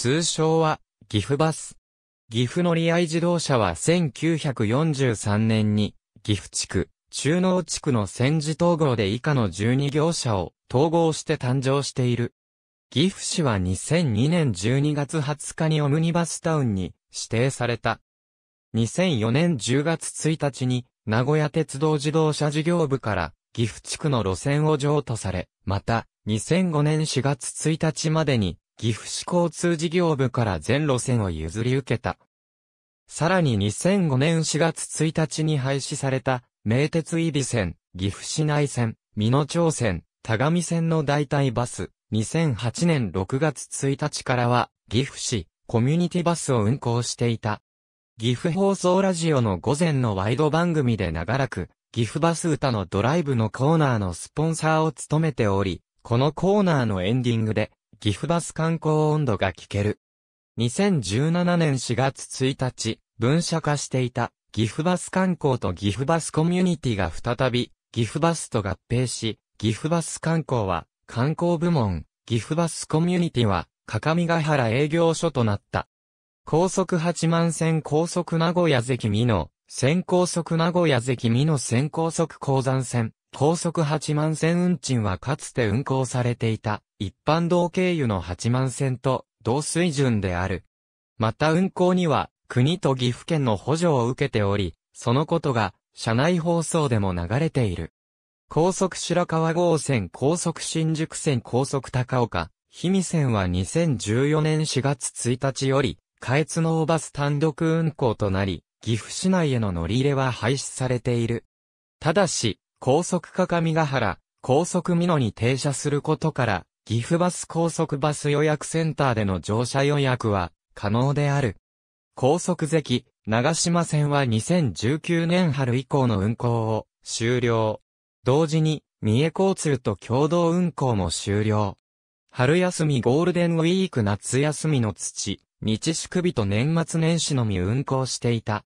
通称は、岐阜バス。岐阜乗り合い自動車は1943年に、岐阜地区、中納地区の戦時統合で以下の12業者を統合して誕生している。岐阜市は2002年12月20日にオムニバスタウンに指定された。2004年10月1日に名古屋鉄道自動車事業部から岐阜地区の路線を譲渡され、また2005年4月1日までに岐阜市交通事業部から全路線を譲り受けた。さらに2005年4月1日に廃止された、名鉄伊備線、岐阜市内線、美濃町線、田上線の代替バス、2008年6月1日からは、岐阜市、コミュニティバスを運行していた。岐阜放送ラジオの午前のワイド番組で長らく、岐阜バス歌のドライブのコーナーのスポンサーを務めており、このコーナーのエンディングで、岐阜バス観光温度が聞ける。2017年4月1日、分社化していた岐阜バス観光と岐阜バスコミュニティが再び岐阜バスと合併し、岐阜バス観光は観光部門、岐阜バスコミュニティは各ヶ原営業所となった。高速8万線高速名古屋関美濃、線高速名古屋関美濃線高速鉱山線、高速8万線運賃はかつて運行されていた一般道経由の8万線と同水準である。また運行には国と岐阜県の補助を受けており、そのことが車内放送でも流れている。高速白川号線高速新宿線高速高岡、氷見線は2014年4月1日より、下越のオーバス単独運行となり、岐阜市内への乗り入れは廃止されている。ただし、高速かみヶ原、高速美濃に停車することから、岐阜バス高速バス予約センターでの乗車予約は可能である。高速関、長島線は2019年春以降の運行を終了。同時に、三重交通と共同運行も終了。春休みゴールデンウィーク夏休みの土、日宿日と年末年始のみ運行していた。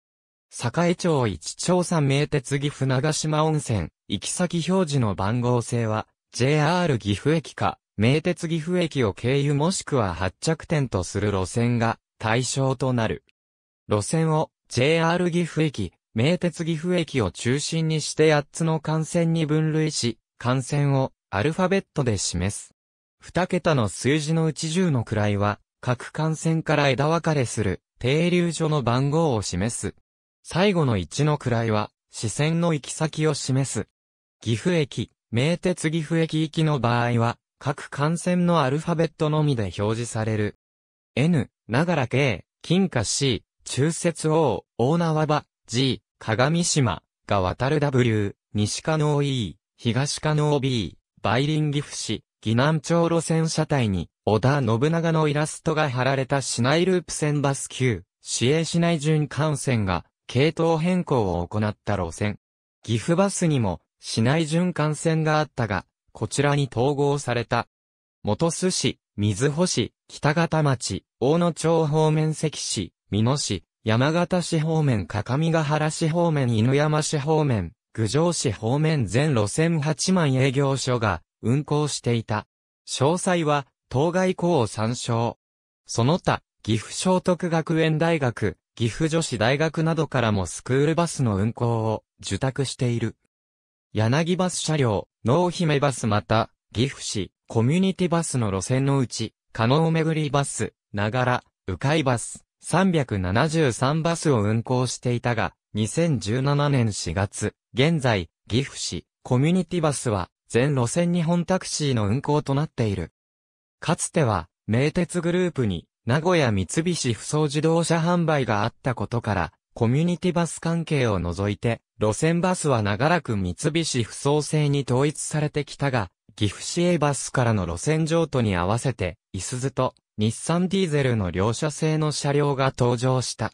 栄町一町三名鉄岐阜長島温泉、行き先表示の番号制は、JR 岐阜駅か、名鉄岐阜駅を経由もしくは発着点とする路線が対象となる。路線を JR 岐阜駅、名鉄岐阜駅を中心にして8つの幹線に分類し、幹線をアルファベットで示す。2桁の数字のうち10の位は、各幹線から枝分かれする停留所の番号を示す。最後の1の位は、視線の行き先を示す。岐阜駅、名鉄岐阜駅行きの場合は、各感染のアルファベットのみで表示される。N、ながら K、金華 C、中節 O、大縄場、G、鏡島、が渡る W、西加納 E、東加 o B、梅林岐阜市、岐南町路線車体に、織田信長のイラストが貼られた市内ループ線バス級、市営市内巡幹線が、系統変更を行った路線。岐阜バスにも、市内循環線があったが、こちらに統合された。元須市、水穂市、北方町、大野町方面関市、美濃市、山形市方面、各務原市方面、犬山市方面、郡上市方面全路線8万営業所が運行していた。詳細は、当該校を参照。その他、岐阜聖徳学園大学、岐阜女子大学などからもスクールバスの運行を受託している。柳バス車両、濃姫バスまた、岐阜市、コミュニティバスの路線のうち、加納めぐりバス、ながら、迂回バス、373バスを運行していたが、2017年4月、現在、岐阜市、コミュニティバスは、全路線日本タクシーの運行となっている。かつては、名鉄グループに、名古屋三菱不走自動車販売があったことから、コミュニティバス関係を除いて、路線バスは長らく三菱不創制に統一されてきたが、岐阜市営バスからの路線譲渡に合わせて、いすずと日産ディーゼルの両車製の車両が登場した。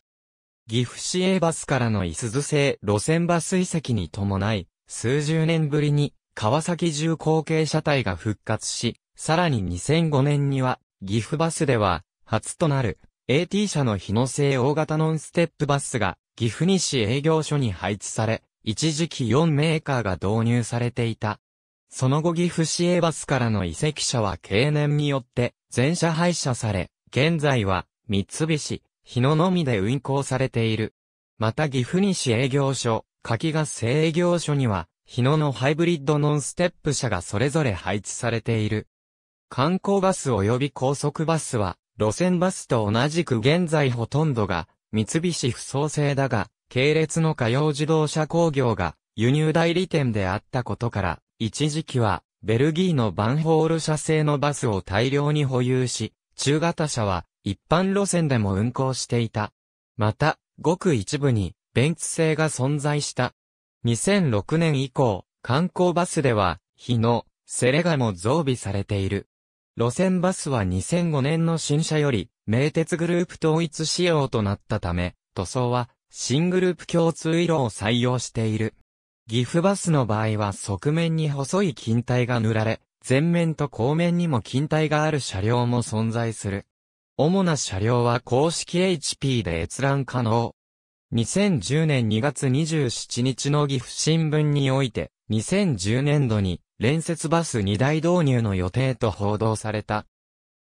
岐阜市営バスからのいすず製路線バス移籍に伴い、数十年ぶりに川崎重工系車体が復活し、さらに2005年には岐阜バスでは初となる AT 社の日野製大型ノンステップバスが岐阜西営業所に配置され、一時期4メーカーが導入されていた。その後岐阜市営バスからの移籍車は経年によって全車廃車され、現在は三菱、日野のみで運行されている。また岐阜西営業所、柿ヶ瀬営業所には、日野のハイブリッドノンステップ車がそれぞれ配置されている。観光バス及び高速バスは、路線バスと同じく現在ほとんどが三菱不創製だが、系列の火曜自動車工業が輸入代理店であったことから、一時期はベルギーのバンホール社製のバスを大量に保有し、中型車は一般路線でも運行していた。また、ごく一部にベンツ製が存在した。2006年以降、観光バスでは、日のセレガも増備されている。路線バスは2005年の新車より、名鉄グループ統一仕様となったため、塗装は、新グループ共通色を採用している。岐阜バスの場合は側面に細い金体が塗られ、前面と後面にも金体がある車両も存在する。主な車両は公式 HP で閲覧可能。2010年2月27日の岐阜新聞において、2010年度に連接バス2台導入の予定と報道された。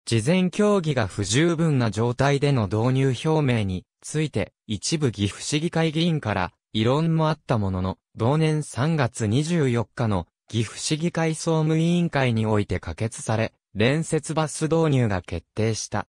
事前協議が不十分な状態での導入表明について、一部岐阜市議会議員から異論もあったものの、同年3月24日の岐阜市議会総務委員会において可決され、連接バス導入が決定した。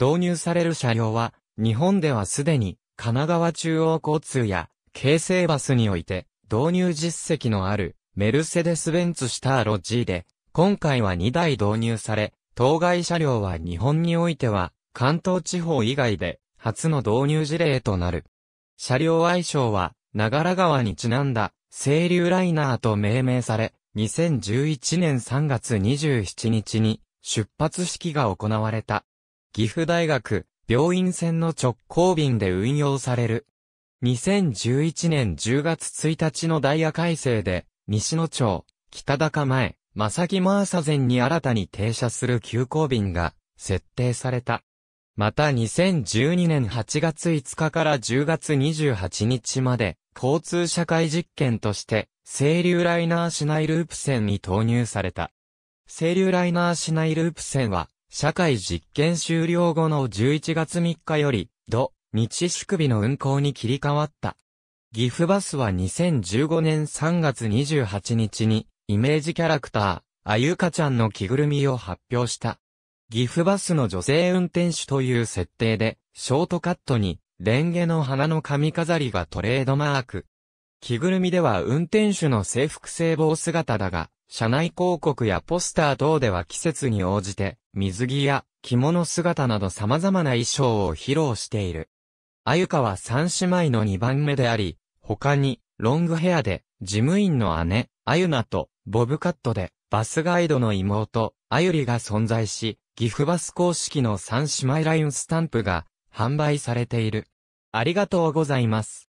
導入される車両は、日本ではすでに、神奈川中央交通や、京成バスにおいて、導入実績のある、メルセデス・ベンツシターロ G で、今回は2台導入され、当該車両は日本においては、関東地方以外で、初の導入事例となる。車両愛称は、長良川にちなんだ、清流ライナーと命名され、2011年3月27日に、出発式が行われた。岐阜大学、病院線の直行便で運用される。2011年10月1日のダイヤ改正で、西野町、北高前、正木マーサ前に新たに停車する急行便が設定された。また2012年8月5日から10月28日まで交通社会実験として清流ライナー市内ループ線に投入された。清流ライナー市内ループ線は社会実験終了後の11月3日より土、日祝日の運行に切り替わった。岐阜バスは2015年3月28日に、イメージキャラクター、あゆかちゃんの着ぐるみを発表した。岐阜バスの女性運転手という設定で、ショートカットに、レンゲの花の髪飾りがトレードマーク。着ぐるみでは運転手の制服制帽姿だが、車内広告やポスター等では季節に応じて、水着や着物姿など様々な衣装を披露している。あゆかは三姉妹の二番目であり、他に、ロングヘアで、事務員の姉、あゆなと、ボブカットで、バスガイドの妹、あゆりが存在し、岐阜バス公式の3姉妹ラインスタンプが販売されている。ありがとうございます。